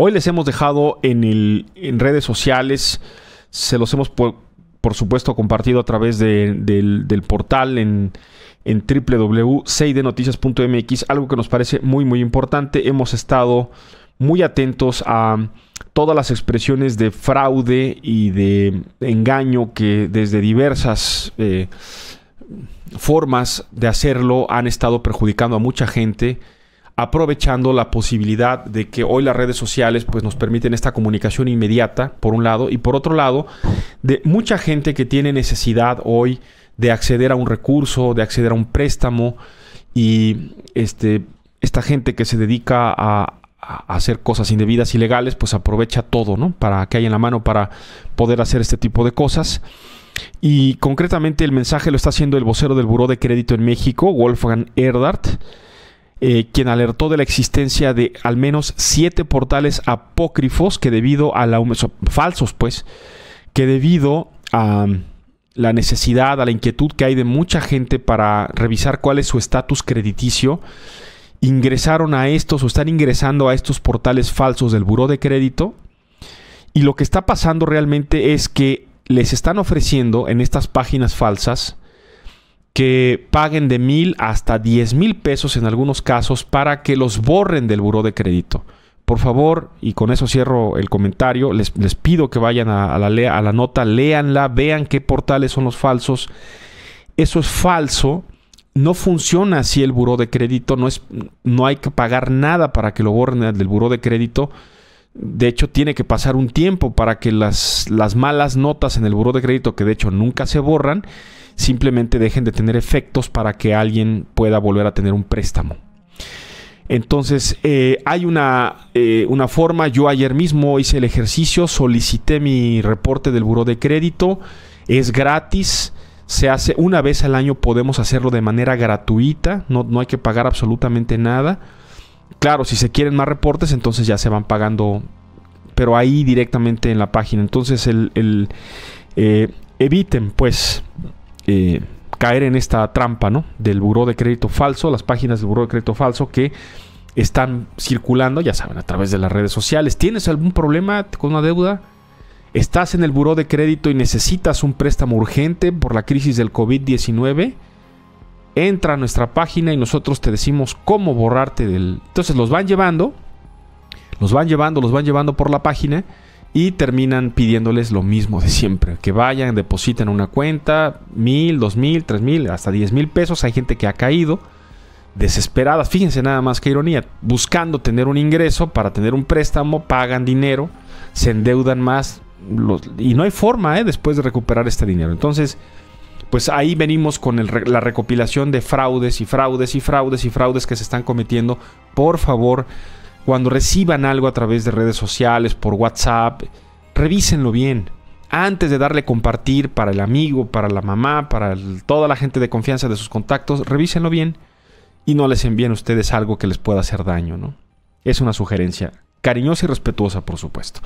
Hoy les hemos dejado en, redes sociales, se los hemos por, supuesto compartido a través del, portal en, en algo que nos parece muy muy importante. Hemos estado muy atentos a todas las expresiones de fraude y de engaño que desde diversas eh, formas de hacerlo han estado perjudicando a mucha gente aprovechando la posibilidad de que hoy las redes sociales pues, nos permiten esta comunicación inmediata, por un lado, y por otro lado, de mucha gente que tiene necesidad hoy de acceder a un recurso, de acceder a un préstamo, y este, esta gente que se dedica a, hacer cosas indebidas, ilegales, pues aprovecha todo, ¿no? Para que hay en la mano para poder hacer este tipo de cosas. Y concretamente el mensaje lo está haciendo el vocero del Buró de Crédito en México, Wolfgang Erdart, eh, quien alertó de la existencia de al menos siete portales apócrifos que debido a la falsos pues, que debido a mm, la necesidad, a la inquietud que hay de mucha gente para revisar cuál es su estatus crediticio, ingresaron a estos o están ingresando a estos portales falsos del buró de crédito. Y lo que está pasando realmente es que les están ofreciendo en estas páginas falsas que paguen de mil hasta diez mil pesos en algunos casos para que los borren del buró de crédito. Por favor, y con eso cierro el comentario, les, pido que vayan a, la nota, léanla, vean qué portales son los falsos. Eso es falso no funciona así el buró de crédito, no, es, no, hay que pagar nada para que lo borren del buró de crédito. De hecho, tiene que pasar un tiempo para que las, malas notas en el buró de crédito, que de hecho nunca se borran, simplemente dejen de tener efectos para que alguien pueda volver a tener un préstamo. Entonces, eh, hay eh, una, forma, yo ayer mismo hice el ejercicio, solicité mi reporte del buró de crédito, es gratis, se hace una vez al año, podemos hacerlo de manera gratuita, no hay que pagar absolutamente nada. Claro, si se quieren más reportes, entonces ya se van pagando, pero ahí directamente en la página. Entonces el, eh, eviten pues eh, caer en esta trampa ¿no? del buró de crédito falso, las páginas del buró de crédito falso que están circulando, ya saben, a través de las redes sociales. ¿Tienes algún problema con una deuda? ¿Estás en el buró de crédito y necesitas un préstamo urgente por la crisis del COVID-19? entra a nuestra página y nosotros te decimos cómo borrarte del... Entonces los van llevando, los van llevando, los van llevando por la página y terminan pidiéndoles lo mismo de siempre, que vayan, depositen una cuenta, mil, dos mil, tres mil, hasta diez mil pesos. Hay gente que ha caído desesperada, fíjense nada más que ironía, buscando tener un ingreso para tener un préstamo, pagan dinero, se endeudan más y no hay forma ¿eh? después de recuperar este dinero. Entonces, pues ahí venimos con la recopilación de fraudes y fraudes y fraudes y fraudes que se están cometiendo. Por favor, cuando reciban algo a través de redes sociales, por WhatsApp, revísenlo bien. Antes de darle compartir para el amigo, para la mamá, para toda la gente de confianza de sus contactos, revísenlo bien y no les envíen ustedes algo que les pueda hacer daño, ¿no? Es una sugerencia cariñosa y respetuosa, por supuesto.